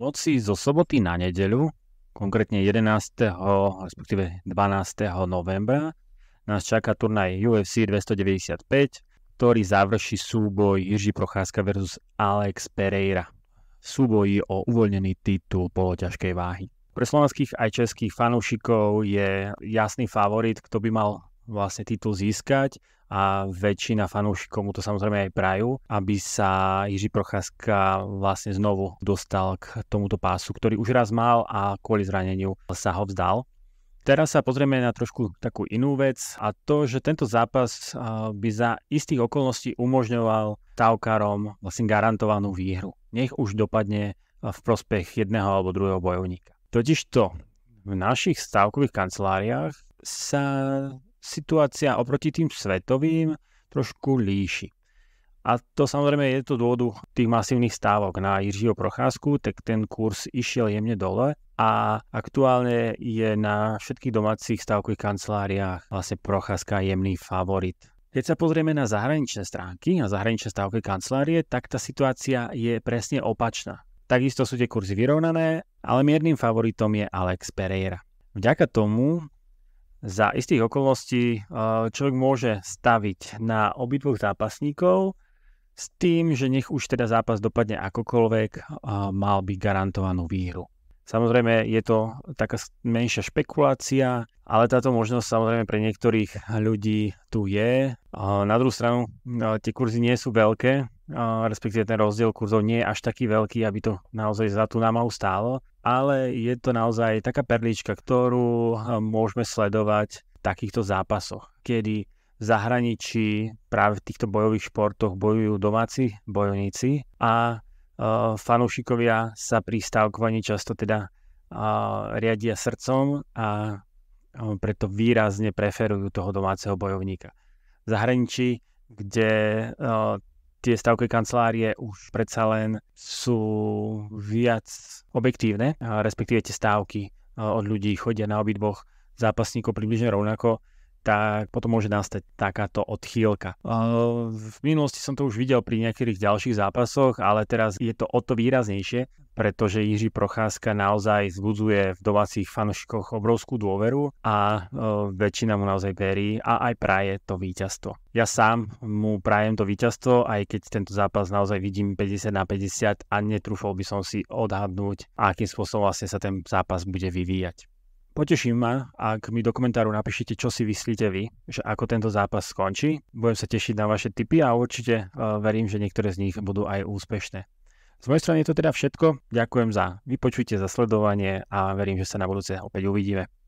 noci zo soboty na nedeľu, konkrétne 11. respektíve 12. novembra, nás čaká turnaj UFC 295, ktorý završí súboj Jiří Procházka versus Alex Pereira Súboj súboji o uvoľnený titul poloťažkej váhy. Pre slovenských aj českých fanúšikov je jasný favorit, kto by mal vlastne titul získať a väčšina fanúšikov mu to samozrejme aj prajú, aby sa Jiří Procházka vlastne znovu dostal k tomuto pásu, ktorý už raz mal a kvôli zraneniu sa ho vzdal. Teraz sa pozrieme na trošku takú inú vec a to, že tento zápas by za istých okolností umožňoval távkarom vlastne garantovanú výhru. Nech už dopadne v prospech jedného alebo druhého bojovníka. Totižto v našich stávkových kanceláriách sa situácia oproti tým svetovým trošku líši. A to samozrejme je to dôvodu tých masívnych stávok na Jiřího Procházku, tak ten kurz išiel jemne dole a aktuálne je na všetkých domácich stávkových kanceláriách vlastne Procházka jemný favorit. Keď sa pozrieme na zahraničné stránky a zahraničné stávky kancelárie, tak tá situácia je presne opačná. Takisto sú tie kurzy vyrovnané, ale miernym favoritom je Alex Pereira. Vďaka tomu za istých okolností človek môže staviť na obidvoch zápasníkov s tým, že nech už teda zápas dopadne akokoľvek, mal by garantovanú výhru. Samozrejme je to taká menšia špekulácia, ale táto možnosť samozrejme pre niektorých ľudí tu je. Na druhú stranu tie kurzy nie sú veľké, respektíve ten rozdiel kurzov nie je až taký veľký, aby to naozaj za tú námahu stálo, ale je to naozaj taká perlička, ktorú hm, môžeme sledovať v takýchto zápasoch, kedy v zahraničí práve v týchto bojových športoch bojujú domáci bojovníci a e, fanúšikovia sa pri stavkovaní často teda riadia srdcom a preto výrazne preferujú toho domáceho bojovníka. V zahraničí, kde e, tie stavky kancelárie už predsa len sú viac objektívne, respektíve tie stávky e, od ľudí chodia na obidvoch zápasníkov približne rovnako, tak potom môže nastať takáto odchýlka. E, v minulosti som to už videl pri niektorých ďalších zápasoch, ale teraz je to o to výraznejšie pretože Jiří Procházka naozaj zbudzuje v domácich fanúšikoch obrovskú dôveru a e, väčšina mu naozaj verí a aj praje to víťazstvo. Ja sám mu prajem to víťazstvo, aj keď tento zápas naozaj vidím 50 na 50 a netrúfal by som si odhadnúť, akým spôsobom vlastne sa ten zápas bude vyvíjať. Poteším ma, ak mi do komentáru napíšete, čo si myslíte vy, že ako tento zápas skončí. Budem sa tešiť na vaše tipy a určite e, verím, že niektoré z nich budú aj úspešné. Z mojej strany je to teda všetko. Ďakujem za vypočutie, za sledovanie a verím, že sa na budúce opäť uvidíme.